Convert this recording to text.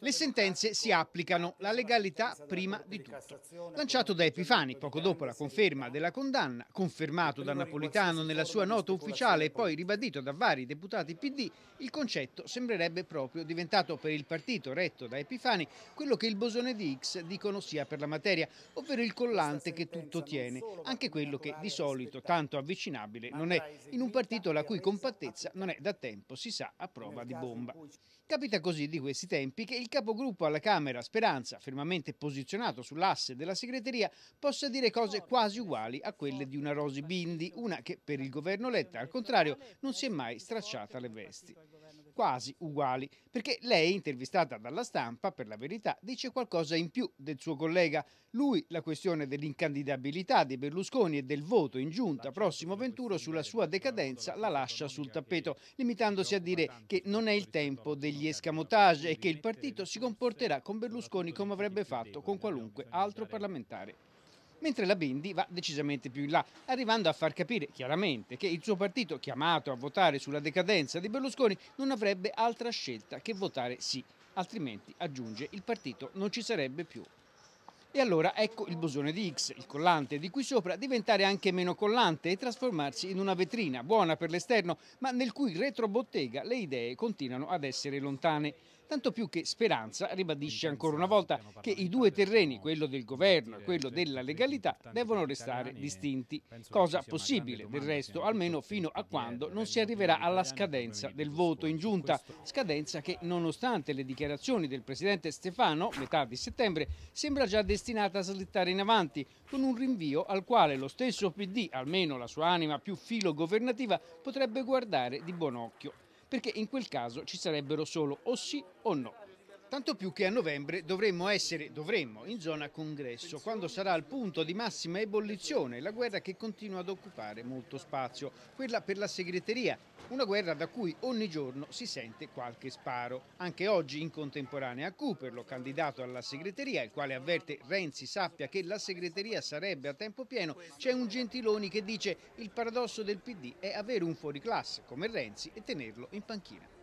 Le sentenze si applicano, la legalità prima di tutto. Lanciato da Epifani poco dopo la conferma della condanna, confermato da Napolitano nella sua nota ufficiale e poi ribadito da vari deputati PD, il concetto sembrerebbe proprio diventato per il partito retto da Epifani quello che il bosone di X dicono sia per la materia, ovvero il collante che tutto tiene, anche quello che di solito tanto avvicinabile non è, in un partito la cui compattezza non è da tempo, si sa, a prova di bomba. Capita così di questi tempi tempi che il capogruppo alla Camera, Speranza, fermamente posizionato sull'asse della segreteria, possa dire cose quasi uguali a quelle di una Rosi Bindi, una che per il governo Letta, al contrario, non si è mai stracciata le vesti quasi uguali, perché lei, intervistata dalla stampa, per la verità, dice qualcosa in più del suo collega. Lui la questione dell'incandidabilità di Berlusconi e del voto in giunta certo prossimo Venturo sulla sua decadenza la lascia sul tappeto, limitandosi a dire che non è il tempo degli escamotage e che il partito si comporterà con Berlusconi come avrebbe fatto con qualunque altro parlamentare mentre la Bindi va decisamente più in là, arrivando a far capire chiaramente che il suo partito, chiamato a votare sulla decadenza di Berlusconi, non avrebbe altra scelta che votare sì, altrimenti, aggiunge, il partito non ci sarebbe più. E allora ecco il bosone di X, il collante di qui sopra, diventare anche meno collante e trasformarsi in una vetrina buona per l'esterno, ma nel cui retrobottega le idee continuano ad essere lontane tanto più che Speranza ribadisce ancora una volta che i due terreni, quello del governo e quello della legalità, devono restare distinti, cosa possibile del resto, almeno fino a quando non si arriverà alla scadenza del voto in giunta, scadenza che nonostante le dichiarazioni del presidente Stefano, metà di settembre, sembra già destinata destinata a slittare in avanti, con un rinvio al quale lo stesso PD, almeno la sua anima più filo governativa, potrebbe guardare di buon occhio, perché in quel caso ci sarebbero solo o sì o no. Tanto più che a novembre dovremmo essere, dovremmo, in zona congresso, quando sarà al punto di massima ebollizione la guerra che continua ad occupare molto spazio, quella per la segreteria, una guerra da cui ogni giorno si sente qualche sparo. Anche oggi in contemporanea a Cooperlo, candidato alla segreteria, il quale avverte Renzi sappia che la segreteria sarebbe a tempo pieno, c'è un Gentiloni che dice il paradosso del PD è avere un fuoriclasse come Renzi e tenerlo in panchina.